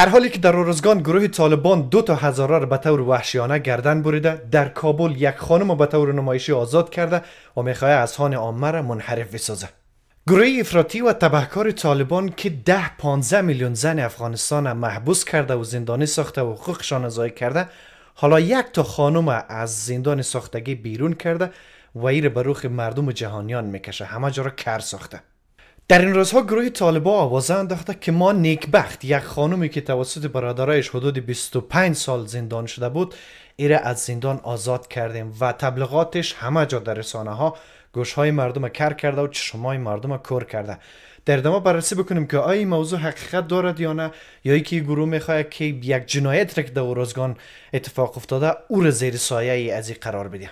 در حالی که در روزگان گروه طالبان دو تا هزاره را به طور وحشیانه گردن بریده در کابل یک خانم به طور نمایشی آزاد کرده و میخواه از خان عامه را منحرف بسازه گروه افراطی و تبهکار طالبان که ده 15 میلیون زن افغانستان محبوس کرده و زندانی ساخته و حقوقشان ازای کرده حالا یک تا خانم از زندان ساختگی بیرون کرده و ایر به روخ مردم جهانیان میکشه همه جا را کر ساخته در این روزها گروه طالبا آوازه انداخته که ما نیکبخت یک خانومی که توسط برادرایش حدود 25 سال زندان شده بود ایره از زندان آزاد کردیم و تبلیغاتش همه جا در رسانه ها گوش های مردم کر کرده و چشمای مردم کر کرده در ادامه بررسی بکنیم که آیا موضوع حقیقت دارد یا نه یا ای که گروه میخواهد که یک جنایت را که در روزگان اتفاق افتاده او را زیر سایه از قرار بده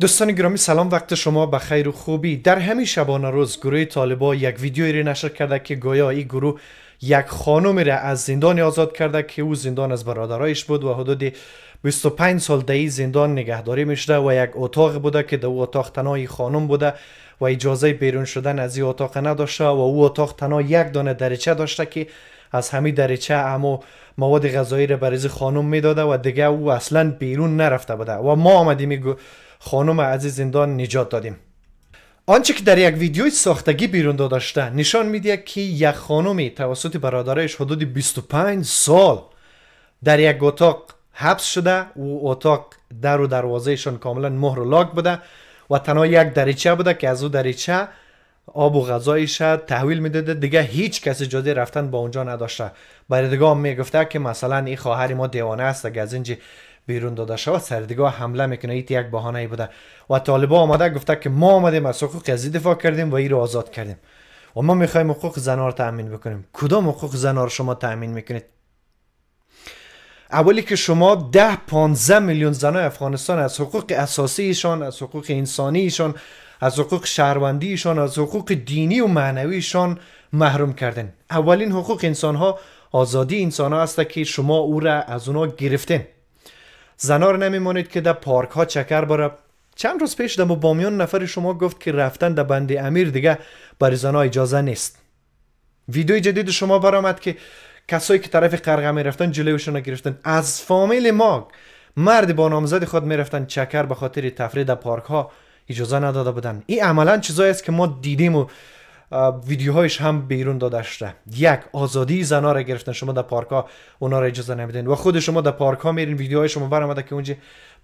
دوستان گرامی سلام وقت شما به خیر و خوبی در همین شبانه روز گروه طالبا یک ویدیو را نشر کرده که گویا این گروه یک خانم را از زندان آزاد کرده که او زندان از برادرایش بود و حدود 25 سال دهی زندان نگهداری میشده و یک اتاق بوده که در اتاق تنها خانم بوده و اجازه بیرون شدن از این اتاق نداشته و او اتاق تنها یک دانه دریچه داشته که از همین دریچه اما مواد غذایی را برای خانم میداده و دیگه او اصلا بیرون نرفته بوده و ما آمدیم خانم عزیز زندان نجات دادیم آنچه که در یک ویدیوی ساختگی بیرون داده نشان میده که یک خانمی توسط برادرش حدود 25 سال در یک اتاق حبس شده او اتاق در و دروازهشان کاملا مهر و لاک بوده و تنها یک دریچه بوده که از او دریچه آب و غذایش تحویل میداده دیگه هیچ کسی جاده رفتن با اونجا نداشته بردگاه میگفته که مثلا این خواهر ما دیوانه است اگه از اینجی بیرون داده شود سردگاه حمله میکنه ایت یک بهانه ای بوده و طالبا آمده گفته که ما آمدیم از حقوق از دفاع کردیم و ای رو آزاد کردیم و ما میخوایم حقوق زنار تامین بکنیم کدام حقوق زنار شما تامین میکنید اولی که شما ده 15 میلیون زنای افغانستان از حقوق اساسیشان از حقوق انسانیشان از حقوق شهروندیشان از حقوق دینی و معنویشان محروم کردن اولین حقوق انسان ها آزادی انسان ها است که شما او را از اونا گرفتین زنار رو نمیمانید که در پارک ها چکر بره، چند روز پیش در بامیان نفر شما گفت که رفتن در بند امیر دیگه برای زنا اجازه نیست ویدیوی جدید شما برامد که کسایی که طرف قرقه می رفتن گرفتن از فامیل ما مرد با نامزد خود میرفتن چکر به خاطر تفریح در پارک ها اجازه نداده بودن این عملا چیزایی است که ما دیدیم و ویدیوهایش هم بیرون داده شده یک آزادی زنا را گرفتن شما در پارک ها اونا را اجازه نمیدین و خود شما در پارک ها میرین ویدیوهای شما برامده که اونجا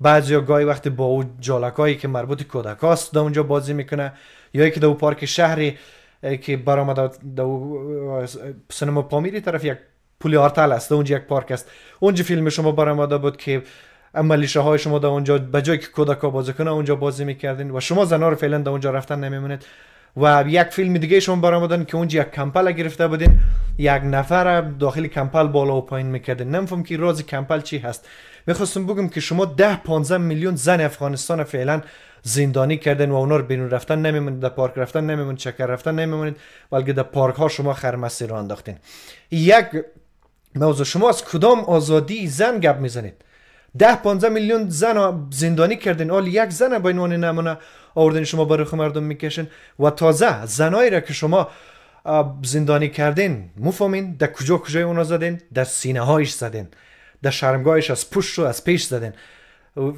بعضی گاهی وقتی با او جالکایی که مربوط کودکاست در اونجا بازی میکنه یا که در پارک شهری که برامده در سینما پامیری طرف یک پولی آرتل است اونجا یک پارک است اونجا فیلم شما برامده بود که عملیشه های شما در اونجا به جای که کودکا بازی کنه اونجا بازی میکردین و شما زنا رو فعلا در اونجا رفتن نمیمونید و یک فیلم دیگه شما برام دادن که اونجا یک کمپل گرفته بودین یک نفر داخل کمپل بالا و پایین میکردین نمیفهم که راز کمپل چی هست میخواستم بگم که شما ده 15 میلیون زن افغانستان فعلا زندانی کردن و اونا رو رفتن نمیمونید در پارک رفتن نمیمونید چکر رفتن نمیمونید بلکه در پارک ها شما خرمسی رو انداختین یک موضوع شما از کدام آزادی زن گپ میزنید ده 15 میلیون زن زندانی کردین حال یک زن به عنوان نمونه آوردن شما روخ مردم میکشن و تازه زنایی را که شما زندانی کردین مفهمین در کجا کجای اونا زدین در سینه هایش زدین در شرمگاهش از پشت و از پیش زدین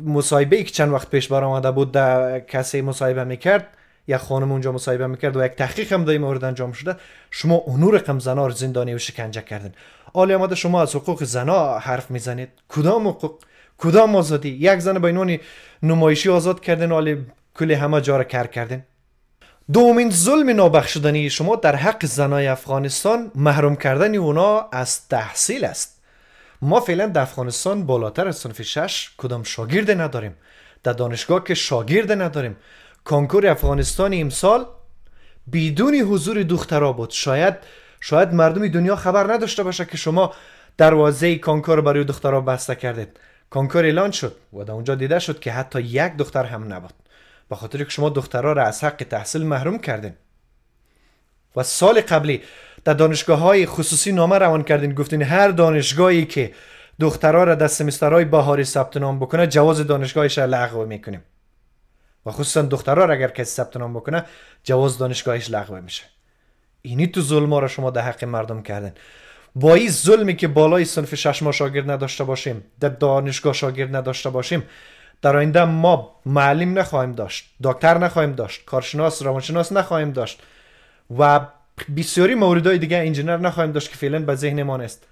مصاحبه که چند وقت پیش برآمده بود در کسی مصاحبه میکرد یا خانم اونجا مصاحبه میکرد و یک تحقیق هم در انجام شده شما اونو رقم زنا زندانی و شکنجه کردین آلی آمده شما از حقوق زنا حرف میزنید کدام حقوق کدام آزادی یک زن اینوانی نمایشی آزاد کردن آلی کل همه جا را کر کردین دومین ظلم نابخشدنی شما در حق زنای افغانستان محروم کردن اونا از تحصیل است ما فعلا در افغانستان بالاتر از صنف 6 کدام شاگرد نداریم در دانشگاه که شاگرد نداریم کنکور افغانستان امسال بدون حضور دخترها بود شاید شاید مردم دنیا خبر نداشته باشه که شما دروازه کنکور برای دخترها بسته کردید کنکور اعلان شد و در اونجا دیده شد که حتی یک دختر هم نبود به خاطر که شما دخترها را از حق تحصیل محروم کردین و سال قبلی در دانشگاه های خصوصی نامه روان کردین گفتین هر دانشگاهی که دخترها را در سمسترهای بهاری ثبت نام بکنه جواز دانشگاهش را لغو میکنیم و خصوصا دخترها را اگر کسی ثبت نام بکنه جواز دانشگاهش لغو میشه اینی تو ظلم را شما در حق مردم کردن با این ظلمی که بالای صنف شش ما شاگرد نداشته باشیم در دانشگاه شاگرد نداشته باشیم در آینده ما معلم نخواهیم داشت دکتر نخواهیم داشت کارشناس روانشناس نخواهیم داشت و بسیاری موردهای دیگه انجینر نخواهیم داشت که فعلا به ذهن ما نیست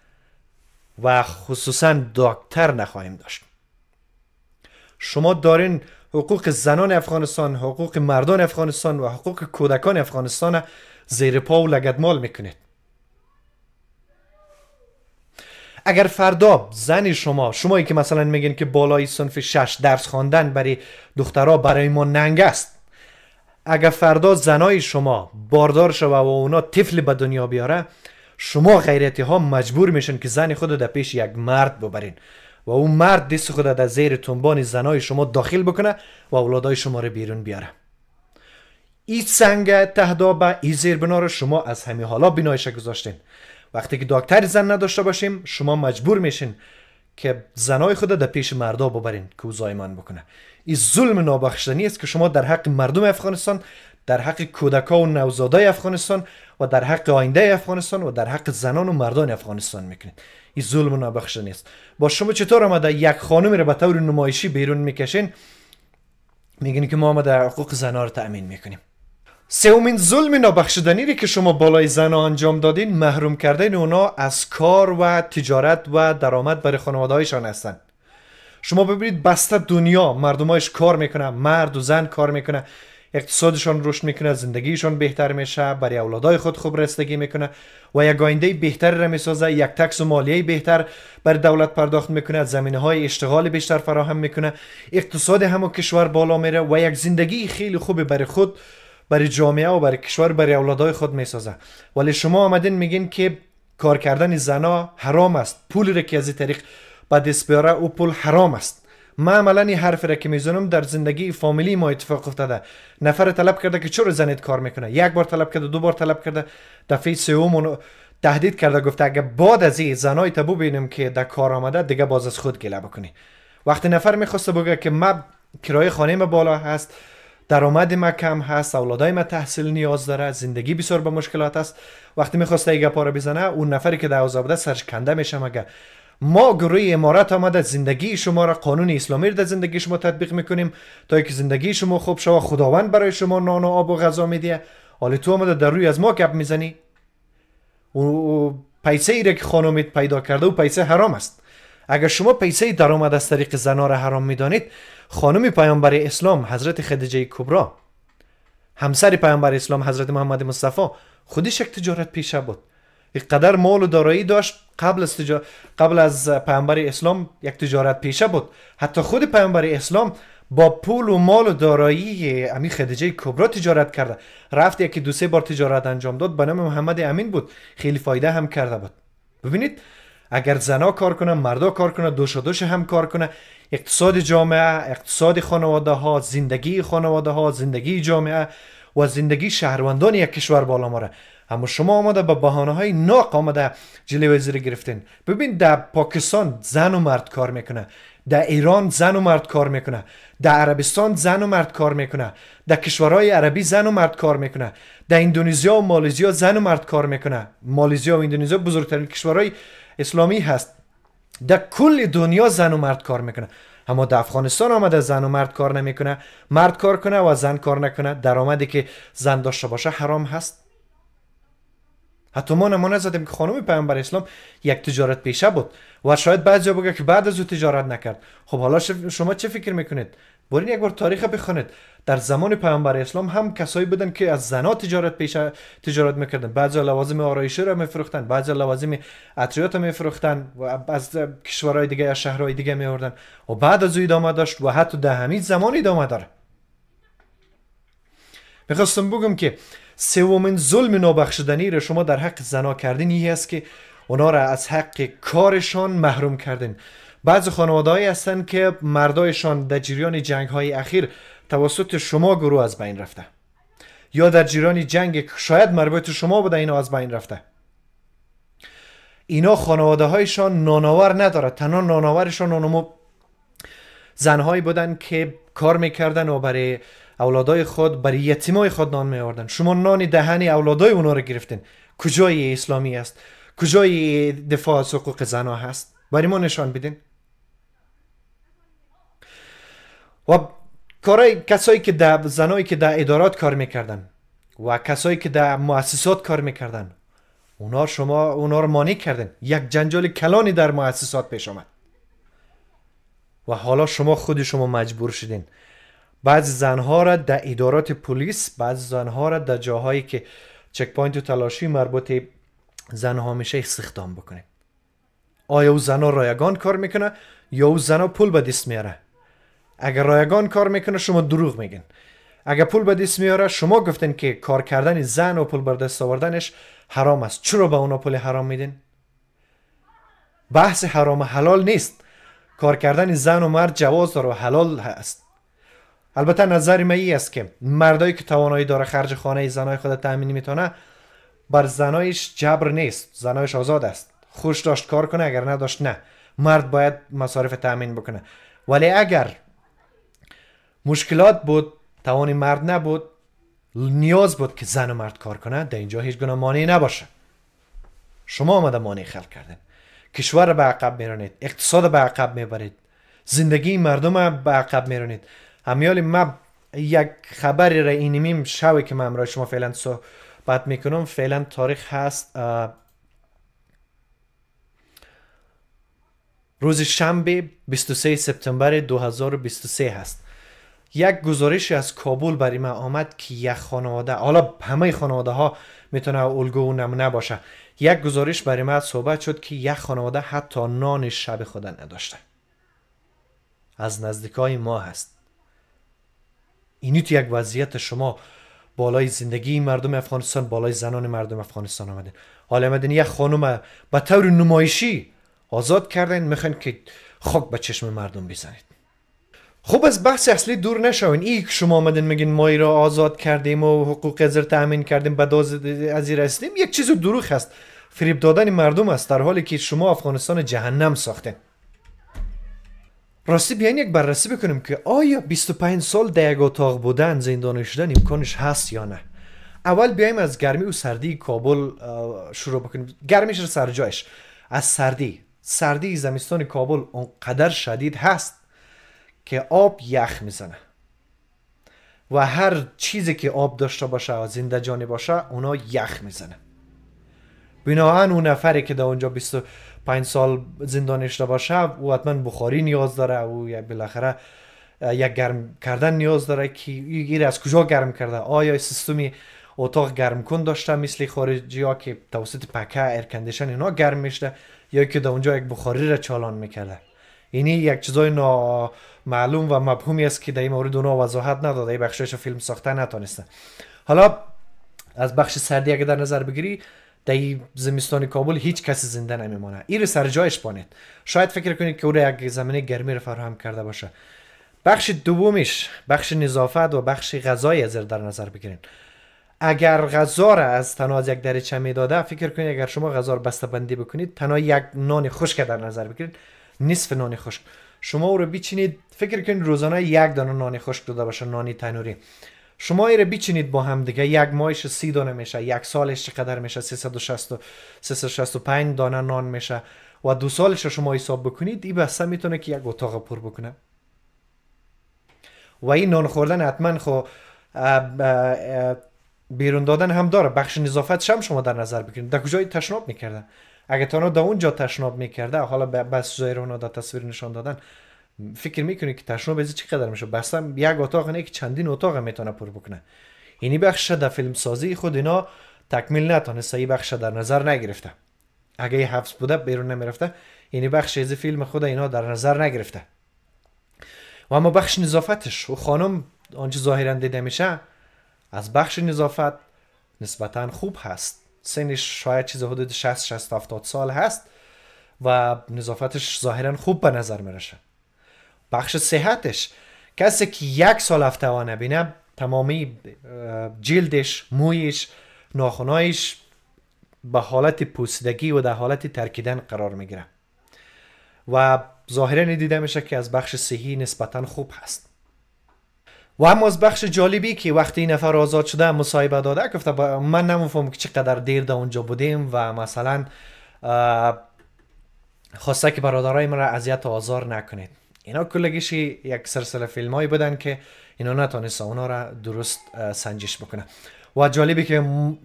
و خصوصا دکتر نخواهیم داشت شما دارین حقوق زنان افغانستان حقوق مردان افغانستان و حقوق کودکان افغانستان زیر پا و لگدمال میکنید اگر فردا زن شما شمایی که مثلا میگین که بالای صنف شش درس خواندن برای دخترها برای ما ننگ است اگر فردا زنای شما باردار شوه و اونا طفل به دنیا بیاره شما غیرتی ها مجبور میشن که زن خود در پیش یک مرد ببرین و اون مرد دست خود در زیر تنبان زنای شما داخل بکنه و اولادای شما رو بیرون بیاره این سنگ تهدابه زیر بنا رو شما از همین حالا بینایش گذاشتین وقتی که دکتر زن نداشته باشیم شما مجبور میشین که زنای خود در پیش مردا ببرین که او زایمان بکنه این ظلم نابخشنی است که شما در حق مردم افغانستان در حق کودکا و نوزادای افغانستان و در حق آینده افغانستان و در حق زنان و مردان افغانستان میکنید این ظلم نابخشنی است با شما چطور آمده یک خانم رو به طور نمایشی بیرون میکشین میگین که ما آمده حقوق زنان رو تأمین میکنیم سومین ظلم نابخشیدنی که شما بالای زن انجام دادین محروم کردن اونا از کار و تجارت و درآمد برای خانواده هایشان هستند شما ببینید بسته دنیا مردمایش کار میکنه مرد و زن کار میکنه اقتصادشان رشد میکنه زندگیشان بهتر میشه برای اولادای خود خوب رستگی میکنه و یک آینده بهتری را میسازه یک تکس و مالیه بهتر بر دولت پرداخت میکنه زمینه های اشتغال بیشتر فراهم میکنه اقتصاد همو کشور بالا میره و یک زندگی خیلی خوب برای خود برای جامعه و برای کشور برای اولادای خود میسازه ولی شما آمدین میگین که کار کردن زنا حرام است پول را که از طریق به دست بیاره او پول حرام است ما عملا این حرفی را که میزنم در زندگی فامیلی ما اتفاق افتاده نفر طلب کرده که چرا زنیت کار میکنه یک بار طلب کرده دو بار طلب کرده دفعه سوم تهدید کرده گفته اگه بعد از این زنای تبو ببینیم که در کار آمده دیگه باز از خود گله بکنی وقتی نفر میخواسته بگه که ما کرایه خانه بالا هست درآمد ما کم هست اولادای ما تحصیل نیاز داره زندگی بسیار به مشکلات است وقتی میخواسته این گپا بزنه اون نفری که در بوده سرش کنده میشه مگه ما گروه امارت آمده زندگی شما را قانون اسلامی را در زندگی شما تطبیق میکنیم تا که زندگی شما خوب شوه خداوند برای شما نان و آب و غذا میده حالی تو آمده در روی از ما گپ میزنی او پیسه ای را که خانومیت پیدا کرده او پیسه حرام است اگر شما پیسه درآمد از طریق زنا را حرام میدانید خانم پیامبر اسلام حضرت خدیجه کبرا همسر پیامبر اسلام حضرت محمد مصطفی خودش یک تجارت پیشه بود قدر مال و دارایی داشت قبل از تجار... قبل از پیامبر اسلام یک تجارت پیشه بود حتی خود پیامبر اسلام با پول و مال و دارایی امی خدیجه کبرا تجارت کرده رفت یکی دو سه بار تجارت انجام داد به نام محمد امین بود خیلی فایده هم کرده بود ببینید اگر زنا کار کنه مردا کار کنه دوشا دوش هم کار کنه اقتصاد جامعه اقتصاد خانواده ها زندگی خانواده ها زندگی جامعه و زندگی شهروندان یک کشور بالا ماره اما شما آمده به بهانه های ناق آمده جلوی وزیر گرفتین ببین در پاکستان زن و مرد کار میکنه در ایران زن و مرد کار میکنه در عربستان زن و مرد کار میکنه در کشورهای عربی زن و مرد کار میکنه در اندونزیا و مالزیا زن و مرد کار میکنه مالزیا و اندونزیا بزرگترین کشورهای اسلامی هست در کل دنیا زن و مرد کار میکنه اما در افغانستان آمده زن و مرد کار نمیکنه مرد کار کنه و زن کار نکنه درآمدی که زن داشته باشه حرام هست حتی ما نمونه زدیم که خانم پیامبر اسلام یک تجارت پیشه بود و شاید بعضی بگه که بعد از او تجارت نکرد خب حالا شما چه فکر میکنید برین یک بار تاریخ بخونید در زمان پیامبر اسلام هم کسایی بودن که از زنا تجارت پیش تجارت میکردن بعضی لوازم آرایشی را میفروختن بعضی لوازم عطریات میفروختن و از کشورهای دیگه از شهرهای دیگه میوردن و بعد از او ادامه داشت و حتی در همین زمان ادامه دار میخواستم بگم که سومین ظلم نابخشدنی را شما در حق زنا کردین یه است که اونا را از حق کارشان محروم کردین بعض خانواده هستن که مردایشان در جریان جنگ های اخیر توسط شما گروه از بین رفته یا در جیران جنگ شاید مربوط شما بوده اینا از بین رفته اینا خانواده هایشان ناناور نداره تنها ناناورشان اونمو زنهایی بودن که کار میکردن و برای اولادای خود برای یتیمای خود نان میآوردن شما نان دهنی اولادای اونا رو گرفتین کجای اسلامی است کجای دفاع از حقوق زنها هست برای ما نشان بدین و کارای کسایی که در زنایی که در ادارات کار میکردن و کسایی که در مؤسسات کار میکردن اونا شما اونا رو مانع کردن یک جنجال کلانی در مؤسسات پیش آمد و حالا شما خود شما مجبور شدین بعض زنها را در ادارات پلیس بعض زنها را در جاهایی که چک و تلاشی مربوط زنها میشه استخدام بکنه آیا او زنها رایگان کار میکنه یا او زنها پول به دست میاره اگر رایگان کار میکنه شما دروغ میگین اگر پول به دست میاره شما گفتین که کار کردن زن و پول بر دست آوردنش حرام است چرا به اونا پول حرام میدین بحث حرام و حلال نیست کار کردن زن و مرد جواز داره و حلال هست البته نظر من ای است که مردایی که توانایی داره خرج خانه زنای خود تامین میتونه بر زنایش جبر نیست زنایش آزاد است خوش داشت کار کنه اگر نداشت نه مرد باید مصارف تامین بکنه ولی اگر مشکلات بود توان مرد نبود نیاز بود که زن و مرد کار کنه، در اینجا هیچ گناه مانعی نباشه شما آمده مانع خلق کردن کشور رو به عقب میرانید اقتصاد به عقب میبرید زندگی مردم به عقب میرانید همیال ما یک خبری را اینمیم شوی که من را شما فعلا صحبت میکنم فعلا تاریخ هست روز شنبه 23 سپتامبر 2023 هست یک گزارشی از کابل برای من آمد که یک خانواده حالا همه خانواده ها میتونه الگو و نمونه باشه یک گزارش برای من صحبت شد که یک خانواده حتی نان شب خود نداشته از نزدیکای ما هست اینی تو یک وضعیت شما بالای زندگی مردم افغانستان بالای زنان مردم افغانستان آمدین حالا آمدین یک خانم به طور نمایشی آزاد کردن میخواین که خاک به چشم مردم بزنید خب از بحث اصلی دور نشوین ای که شما آمدین میگین ما رو آزاد کردیم و حقوق ازر تامین کردیم بعد از این هستیم یک چیز دروغ هست فریب دادن مردم است در حالی که شما افغانستان جهنم ساختین راستی بیاین یک بررسی بکنیم که آیا 25 سال دیگه اتاق بودن زندان شدن امکانش هست یا نه اول بیایم از گرمی و سردی کابل شروع بکنیم گرمیش سر جایش از سردی سردی زمستان کابل اونقدر شدید هست که آب یخ میزنه و هر چیزی که آب داشته باشه و زنده جانی باشه اونا یخ میزنه بناهن اون نفری که در اونجا 25 سال زندانش داشته باشه او حتما بخاری نیاز داره او بالاخره یک گرم کردن نیاز داره که این از کجا گرم کرده آیا سیستمی اتاق گرم کن داشته مثل خارجی ها که توسط پکه ایرکندشن اینا گرم میشه یا که در اونجا یک بخاری را چالان میکرده اینی یک چیزای معلوم و مبهومی است که در این مورد اونا وضاحت نداده ای بخشش فیلم ساخته نتونسته حالا از بخش سردی اگه در نظر بگیری در زمستان کابل هیچ کسی زنده نمیمانه این سر جایش پانید شاید فکر کنید که او را یک زمینه گرمی را فراهم کرده باشه بخش دومش بخش نظافت و بخش غذای از در نظر بگیرید اگر غذا را از تنها از یک دریچه فکر کنید اگر شما غذا را بسته بندی بکنید تنها یک نان خشک در نظر بگیرید نصف نان خشک شما او رو بیچینید فکر کنید روزانه یک دانه نان خشک داده باشه نانی تنوری شما ای رو بیچینید با هم دیگه یک ماهش سی دانه میشه یک سالش چقدر میشه 360 365 دانه نان میشه و دو سالش شما حساب بکنید این بسته میتونه که یک اتاق پر بکنه و این نان خوردن حتما خو بیرون دادن هم داره بخش نظافتش هم شما در نظر بگیرید در کجای تشناب میکردن اگه تانو در اونجا تشناب میکرده حالا بس جای رو در تصویر نشان دادن فکر میکنی که تشناب ازی قدر میشه هم یک اتاق نه که چندین اتاق میتونه پر بکنه اینی بخش در فیلم سازی خود اینا تکمیل نتانسته این بخش در نظر نگرفته اگه یه حفظ بوده بیرون نمیرفته اینی بخش از فیلم خود اینا در نظر نگرفته و اما بخش نظافتش و خانم آنچه ظاهرا دیده میشه از بخش نظافت نسبتا خوب هست سنش شاید چیز حدود 60 60 70 سال هست و نظافتش ظاهرا خوب به نظر میرسه بخش صحتش کسی که یک سال افتوا نبینه تمامی جلدش مویش ناخونایش به حالت پوسیدگی و در حالت ترکیدن قرار میگیره و ظاهرا دیده میشه که از بخش صحی نسبتا خوب هست و هم بخش جالبی که وقتی این نفر آزاد شده مصاحبه داده گفته من نمیفهم که چقدر دیر در اونجا بودیم و مثلا خواسته که برادرای را اذیت و آزار نکنید اینا کلگیشی یک سلسله فیلم هایی بودن که اینا نتانسته اونا را درست سنجش بکنه و جالبی که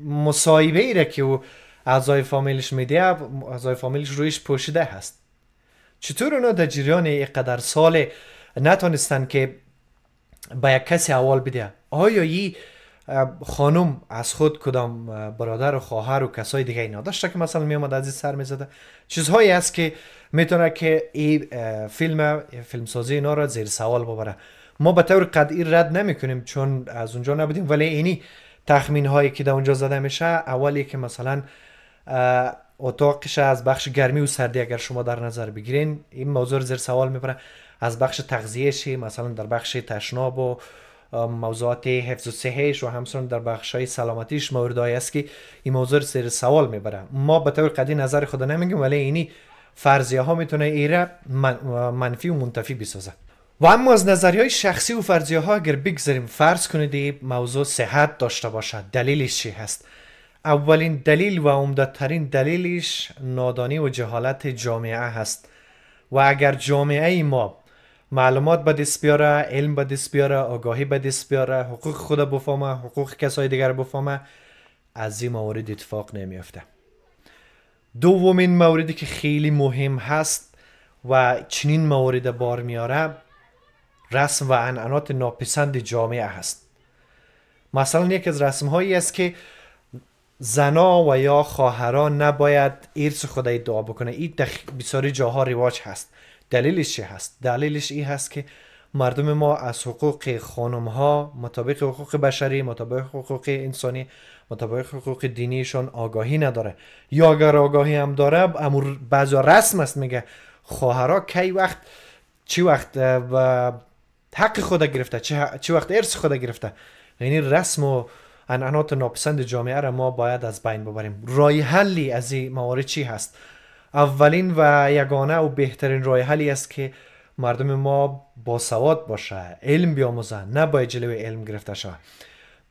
مصاحبه ای را که او اعضای فامیلش میده اعضای فامیلش رویش پوشیده هست چطور اونا در جریان قدر سال نتانستن که به یک کسی حوال بده آیا ای خانم از خود کدام برادر و خواهر و کسای دیگه اینا داشته که مثلا میامد از این سر میزده چیزهایی است که میتونه که این فیلم فیلمسازی اینا را زیر سوال ببره ما به طور قطعی رد نمی کنیم چون از اونجا نبودیم ولی اینی تخمین هایی که در اونجا زده میشه اولی که مثلا اتاقش از بخش گرمی و سردی اگر شما در نظر بگیرین این موضوع زیر سوال میبره از بخش شی مثلا در بخش تشناب و موضوعات حفظ و صحهش و همچنین در بخش های سلامتیش مورد است که این موضوع سر سوال میبره ما به طور قدی نظر خدا نمیگیم ولی اینی فرضیه ها میتونه ایره منفی و منتفی بسازه و اما از نظریه های شخصی و فرضیه ها اگر بگذاریم فرض کنید این موضوع صحت داشته باشد دلیلش چی هست اولین دلیل و ترین دلیلش نادانی و جهالت جامعه هست و اگر جامعه ما معلومات به دست بیاره علم به دست بیاره آگاهی به دست بیاره حقوق خود بفهمه حقوق کسای دیگر بفهمه از این موارد اتفاق نمیافته دومین موردی که خیلی مهم هست و چنین موارد بار میاره رسم و انعنات ناپسند جامعه هست مثلا یکی از رسم هایی است که زنا و یا خواهران نباید ارث خود ادعا بکنه این بسیاری جاها رواج هست دلیلش چی هست دلیلش این هست که مردم ما از حقوق خانم ها مطابق حقوق بشری مطابق حقوق انسانی مطابق حقوق دینیشان آگاهی نداره یا اگر آگاهی هم داره امور بعضا رسم است میگه خواهرا کی وقت چی وقت و حق خود گرفته چی وقت ارث خود گرفته یعنی رسم و انعنات ناپسند جامعه را ما باید از بین ببریم رای حلی از این موارد چی هست اولین و یگانه و بهترین راه حلی است که مردم ما با باسواد باشه علم بیاموزن نه با جلوی علم گرفته شود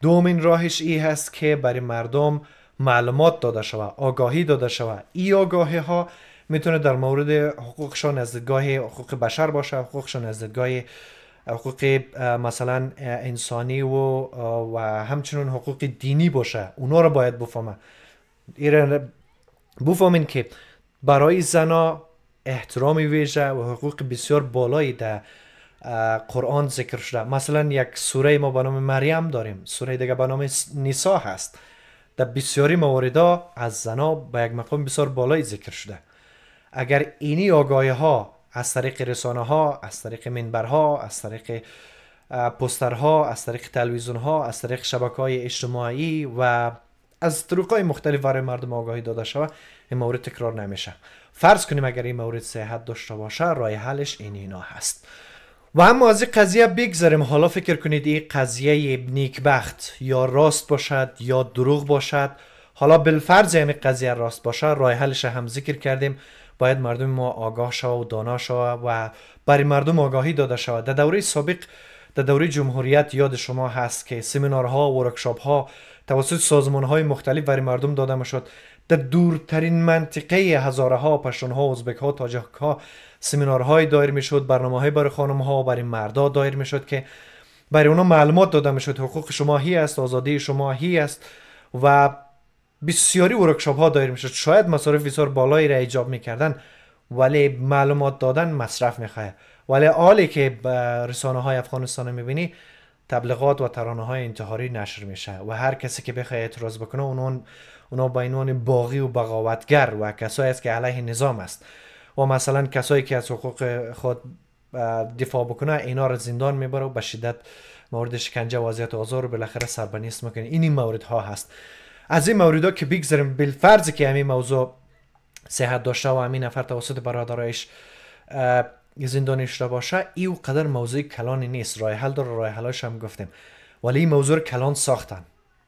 دومین راهش ای هست که برای مردم معلومات داده شود آگاهی داده شود ای آگاهی ها میتونه در مورد حقوقشان از دیدگاه حقوق بشر باشه حقوقشان از دیدگاه حقوق مثلا انسانی و و همچنین حقوق دینی باشه اونا رو باید بفهمه ایران بفهمین که برای زنا احترامی ویژه و حقوق بسیار بالایی در قرآن ذکر شده مثلا یک سوره ما به نام مریم داریم سوره دیگه به نام نیسا هست در بسیاری موارد از زنا به یک مقام بسیار بالایی ذکر شده اگر اینی آگاهی ها از طریق رسانه ها از طریق منبرها از طریق پوسترها از طریق تلویزیون ها از طریق شبکه های اجتماعی و از طرق های مختلف برای مردم آگاهی داده شود این مورد تکرار نمیشه فرض کنیم اگر این مورد صحت داشته باشه رای حلش این اینا هست و اما از این قضیه بگذاریم حالا فکر کنید این قضیه نیکبخت یا راست باشد یا دروغ باشد حالا بالفرض این قضیه راست باشه رای حلش هم ذکر کردیم باید مردم ما آگاه شوه و دانا شوه و برای مردم آگاهی داده شود در دوره سابق در دوره جمهوریت یاد شما هست که سمینارها و ورکشاپ ها توسط سازمان های مختلف برای مردم داده شد در دورترین منطقه هزاره ها پشتون ها ازبک ها تاجک ها های دایر میشد برنامه های برای خانم ها برای مردا دایر میشد که برای اونا معلومات داده میشد حقوق شما هی است آزادی شما هی است و بسیاری ورکشاپ ها دایر میشد شاید مصارف بسیار بالایی را ایجاب کردن ولی معلومات دادن مصرف می خواهد. ولی آلی که رسانه های افغانستان بینی تبلیغات و ترانه های انتحاری نشر میشه و هر کسی که بخواه اعتراض بکنه اونون اونا به عنوان باغی و بغاوتگر و کسایی است که علیه نظام است و مثلا کسایی که از حقوق خود دفاع بکنه اینا رو زندان میبره و به شدت مورد شکنجه و اذیت آزار رو بالاخره سربنیست میکنه این این مورد ها هست از این موارد ها که بگذاریم بالفرض که همین موضوع صحت داشته و همین نفر توسط برادرایش زندانش را باشه ایو قدر موضوع کلان نیست رای حل داره رای حلاش هم گفتیم ولی این موضوع کلان ساختن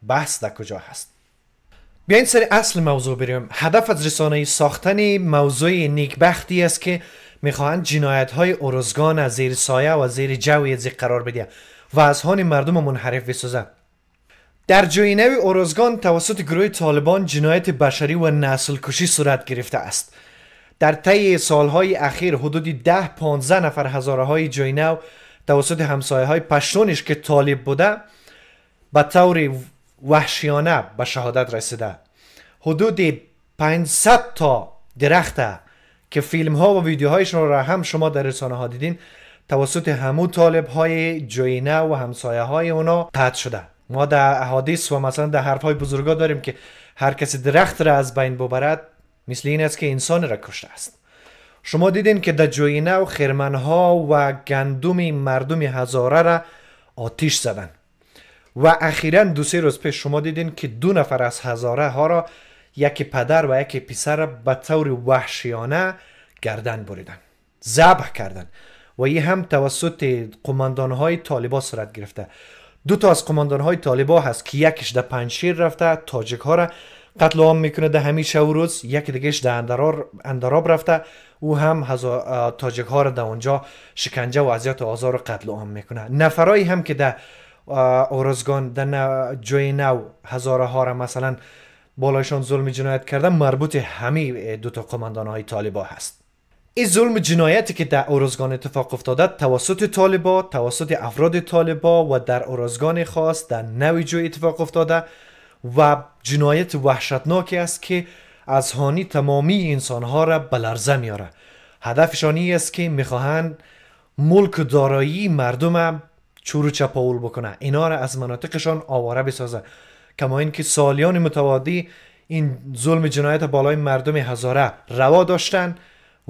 بحث در کجا هست بیاین سر اصل موضوع بریم هدف از رسانه ساختن موضوع نیکبختی است که میخواهند جنایت های ارزگان از زیر سایه و زیر جوی از قرار بده و از هان مردم منحرف بسازه در جوی نوی ارزگان توسط گروه طالبان جنایت بشری و نسل کشی صورت گرفته است در طی سالهای اخیر حدود ده پانزه نفر هزاره های جوی نو توسط همسایه های پشتونش که طالب بوده به طور وحشیانه به شهادت رسیده حدود 500 تا درخته که فیلم ها و ویدیوهایشون را هم شما در رسانه ها دیدین توسط همو طالب های جوینه و همسایه های اونا قطع شده ما در احادیث و مثلا در حرف های بزرگا داریم که هر کسی درخت را از بین ببرد مثل این است که انسان را کشته است شما دیدین که در جوینه و ها و گندوم مردم هزاره را آتیش زدن و اخیرا دو سه روز پیش شما دیدین که دو نفر از هزاره ها را یکی پدر و یکی پسر به طور وحشیانه گردن بریدن ذبح کردن و این هم توسط قماندان های طالبا صورت گرفته دو تا از قماندان های طالبا هست که یکیش در پنشیر رفته تاجک ها را قتل عام میکنه در همین شب روز یکی دیگهش در اندراب رفته او هم تاجک ها را در اونجا شکنجه و اذیت و آزار و قتل عام میکنه نفرایی هم که در اورزگان در جای نو هزاره ها را مثلا بالایشان ظلم جنایت کردن مربوط همه دوتا قماندان های طالبا هست این ظلم جنایتی که در اورزگان اتفاق افتاده توسط طالبا توسط افراد طالبا و در اورزگان خاص در نوی جوی اتفاق افتاده و جنایت وحشتناکی است که از هانی تمامی انسانها را بلرزه میاره هدفشان است که میخواهند ملک و دارایی مردم چورو چپاول بکنه اینا را از مناطقشان آواره بسازه کما اینکه سالیان متوادی این ظلم جنایت بالای مردم هزاره روا داشتن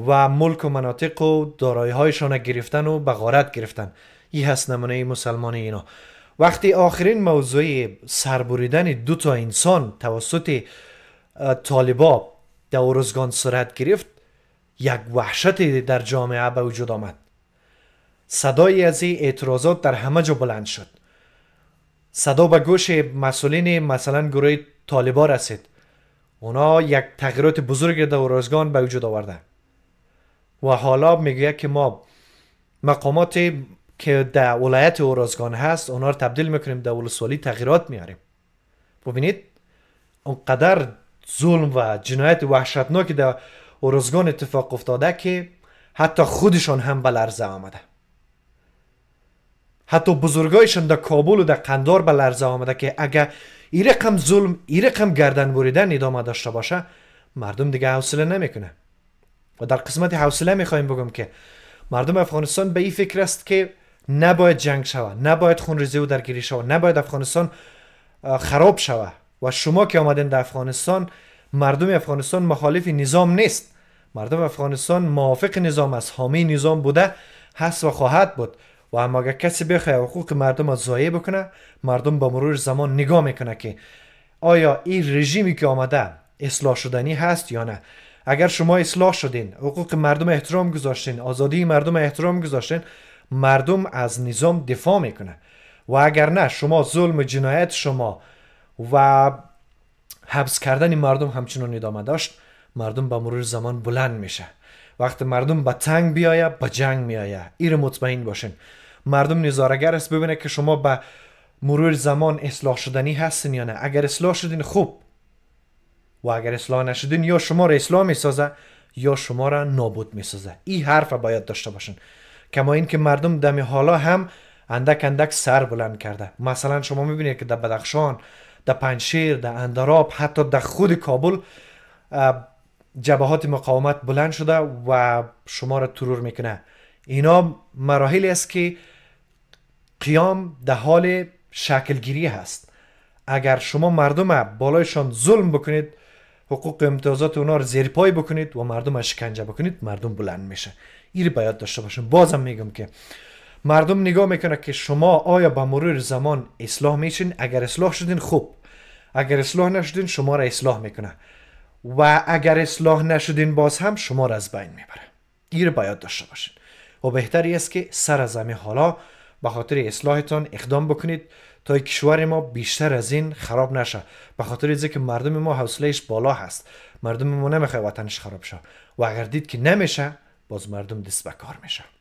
و ملک و مناطق و دارایی هایشان گرفتن و به غارت گرفتن این هست نمونه مسلمان اینا وقتی آخرین موضوع سربریدن دو تا انسان توسط طالبا در ارزگان سرعت گرفت یک وحشت در جامعه به وجود آمد صدای از این اعتراضات در همه جا بلند شد صدا به گوش مسئولین مثلا گروه طالبا رسید اونا یک تغییرات بزرگ روزگان به وجود آورده و حالا میگوید که ما مقامات که در ولایت اورازگان هست اونا رو تبدیل میکنیم در ولسوالی تغییرات میاریم ببینید اونقدر ظلم و جنایت وحشتناکی در اورازگان اتفاق افتاده که حتی خودشان هم به لرزه آمده حتی بزرگایشان در کابل و در قندار به لرزه آمده که اگر ای رقم ظلم ای رقم گردن بریدن ادامه داشته باشه مردم دیگه حوصله نمیکنه و در قسمت حوصله میخوایم بگم که مردم افغانستان به این فکر است که نباید جنگ شوه، نباید خونریزی و درگیری شود نباید افغانستان خراب شوه. و شما که آمدین در افغانستان مردم افغانستان مخالف نظام نیست مردم افغانستان موافق نظام است حامی نظام بوده هست و خواهد بود و اما اگر کسی بخواه حقوق مردم را ضایع بکنه مردم با مرور زمان نگاه میکنه که آیا این رژیمی که آمده اصلاح شدنی هست یا نه اگر شما اصلاح شدین حقوق مردم احترام گذاشتین آزادی مردم احترام گذاشتین مردم از نظام دفاع میکنه و اگر نه شما ظلم جنایت شما و حبس کردن مردم همچنان ادامه داشت مردم با مرور زمان بلند میشه وقتی مردم به تنگ بیایه به جنگ میایه ایر مطمئن باشین مردم نظارگر است ببینه که شما به مرور زمان اصلاح شدنی هستین یا نه اگر اصلاح شدین خوب و اگر اصلاح نشدین یا شما را اصلاح میسازه یا شما را نابود میسازه این حرف باید داشته باشین کما که مردم دم حالا هم اندک اندک سر بلند کرده مثلا شما میبینید که در بدخشان در پنشیر در اندراب حتی در خود کابل جبهات مقاومت بلند شده و شما را ترور میکنه اینا مراحلی است که قیام در حال شکلگیری هست اگر شما مردم بالایشان ظلم بکنید حقوق امتیازات اونا رو زیر پای بکنید و مردم شکنجه بکنید مردم بلند میشه این باید داشته باشون بازم میگم که مردم نگاه میکنه که شما آیا با مرور زمان اصلاح میشین اگر اصلاح شدین خوب اگر اصلاح نشدین شما را اصلاح میکنه و اگر اصلاح نشدین باز هم شما را از بین میبره این باید داشته باشین و بهتری است که سر از همه حالا به خاطر اصلاحتان اقدام بکنید تا کشور ما بیشتر از این خراب نشه به خاطر که مردم ما حوصلهش بالا هست مردم ما نمیخواد وطنش خراب شه و اگر دید که نمیشه باز مردم دست به کار میشه